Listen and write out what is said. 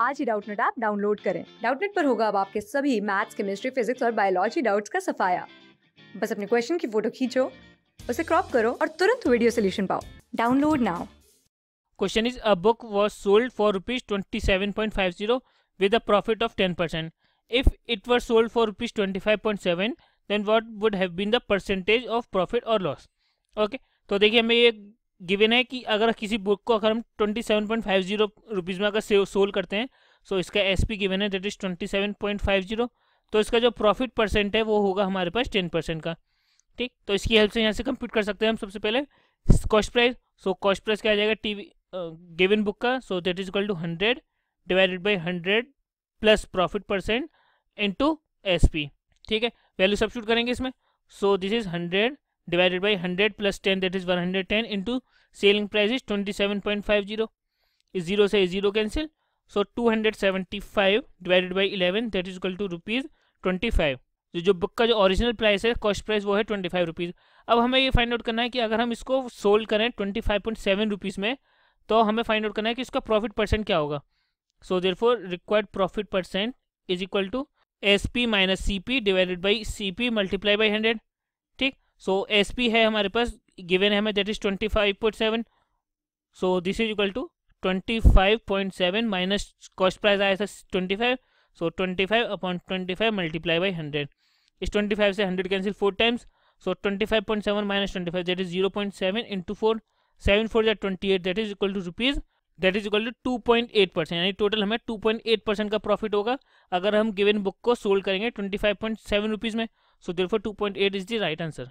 आज ही Doubtnut app download करें डाउटनेट पर होगा अब आपके सभी मैथ्स केमिस्ट्री फिजिक्स और बायोलॉजी डाउट्स का सफाया बस अपने क्वेश्चन की फोटो खींचो उसे क्रॉप करो और तुरंत वीडियो सोल्यूशन पाओ download now question is a book was sold for rupees twenty seven point five zero with a profit of ten percent if it were sold for rupees twenty five point seven then what would have been the percentage of profit और loss okay तो देखिए हमें ये given है कि अगर किसी book को अगर हम twenty seven point five zero rupees में अगर सेव सोल करते हैं सो so इसका एस पी गिवन है that is twenty seven point five zero तो इसका जो प्रॉफिट परसेंट है वो होगा हमारे पास टेन परसेंट का ठीक तो इसकी हेल्प से यहाँ से कंप्यूट कर सकते हैं हम सबसे पहले cost price so cost price क्या आ जाएगा टी गिवन बुक का so that is equal to hundred divided by hundred plus profit percent into S P ठीक है वैल्यू सब्सिट्यूट करेंगे इसमें so this is hundred divided by 100 plus 10 that is 110 into selling price is 27.50 is zero से 0 cancel so 275 divided by 11 that is equal to rupees 25 जो जो book का जो original price है कॉस्ट प्राइस वो है ट्वेंटी फाइव रुपीज़ अब हमें ये फाइंड आउट करना है कि अगर हम इसको सोल्ड करें twenty five point seven rupees में तो हमें फाइंड आउट करना है कि इसका प्रॉफिट परसेंट क्या होगा so therefore required profit percent is equal to S P minus C P divided by C P multiply by hundred so S P है हमारे पास गिवन है हमें that is twenty five point seven so this is equal to twenty five point seven minus cost price आया था twenty five so twenty five upon twenty five multiply by hundred इस twenty five से hundred cancel four times so twenty five point seven minus twenty five that is zero point seven into four seven four जै twenty eight that is equal to rupees that is equal to two point eight percent यानी total हमें two point eight percent का profit होगा अगर हम given book को sold करेंगे twenty five point seven rupees में so therefore two point eight is the right answer